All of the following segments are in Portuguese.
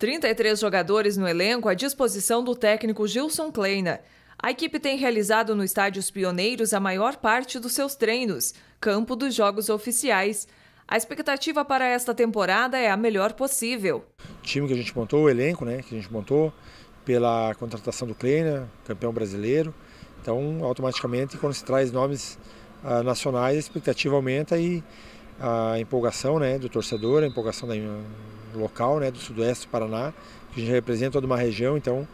33 jogadores no elenco à disposição do técnico Gilson Kleina. A equipe tem realizado no estádio Os Pioneiros a maior parte dos seus treinos, campo dos jogos oficiais. A expectativa para esta temporada é a melhor possível. O time que a gente montou, o elenco né, que a gente montou, pela contratação do Kleina, campeão brasileiro. Então, automaticamente, quando se traz nomes ah, nacionais, a expectativa aumenta e a empolgação né, do torcedor, a empolgação da, local, né, do sudoeste do Paraná, que a gente representa toda uma região, então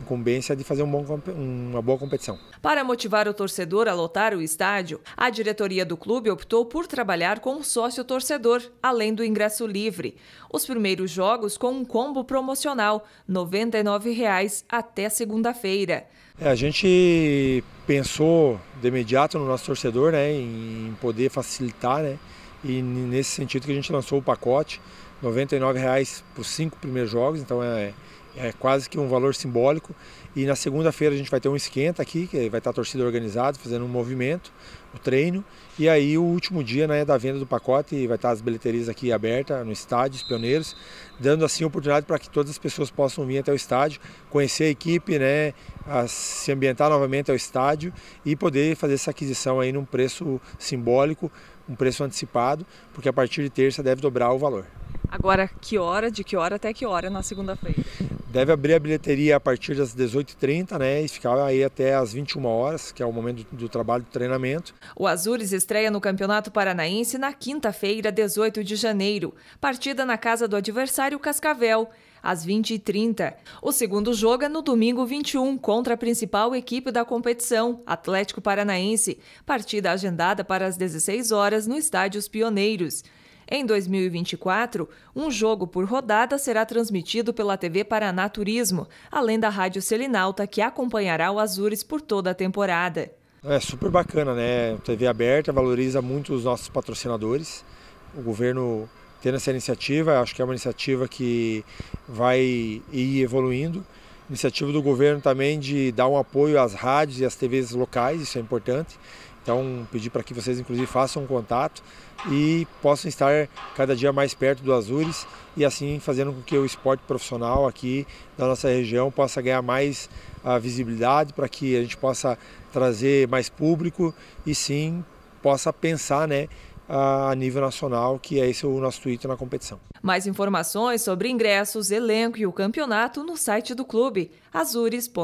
incumbência de fazer um bom, uma boa competição. Para motivar o torcedor a lotar o estádio, a diretoria do clube optou por trabalhar com o sócio torcedor, além do ingresso livre. Os primeiros jogos com um combo promocional, R$ 99,00 até segunda-feira. É, a gente pensou de imediato no nosso torcedor, né, em poder facilitar, né, e nesse sentido que a gente lançou o pacote R$ reais por cinco primeiros jogos, então é, é quase que um valor simbólico. E na segunda-feira a gente vai ter um esquenta aqui, que vai estar a torcida organizada, fazendo um movimento, o um treino. E aí o último dia né, da venda do pacote, vai estar as bilheterias aqui abertas no estádio, os pioneiros, dando assim oportunidade para que todas as pessoas possam vir até o estádio, conhecer a equipe, né, a se ambientar novamente ao estádio e poder fazer essa aquisição aí num preço simbólico, um preço antecipado, porque a partir de terça deve dobrar o valor. Agora, que hora, de que hora até que hora na segunda-feira? Deve abrir a bilheteria a partir das 18h30, né? E ficar aí até as 21 horas, que é o momento do, trabalho do treinamento. O Azures estreia no Campeonato Paranaense na quinta-feira, 18 de janeiro. Partida na casa do adversário Cascavel, às 20h30. O segundo jogo é no domingo 21, contra a principal equipe da competição, Atlético Paranaense. Partida agendada para as 16 horas no Estádio Os Pioneiros. Em 2024, um jogo por rodada será transmitido pela TV Paraná Turismo, além da Rádio Selinalta, que acompanhará o Azures por toda a temporada. É super bacana, né? TV aberta valoriza muito os nossos patrocinadores. O governo tendo essa iniciativa, acho que é uma iniciativa que vai ir evoluindo. Iniciativa do governo também de dar um apoio às rádios e às TVs locais, isso é importante. Então, pedir para que vocês, inclusive, façam um contato e possam estar cada dia mais perto do Azures e assim fazendo com que o esporte profissional aqui da nossa região possa ganhar mais a ah, visibilidade, para que a gente possa trazer mais público e sim possa pensar, né? a nível nacional, que é esse o nosso Twitter na competição. Mais informações sobre ingressos, elenco e o campeonato no site do clube, azures.com.br.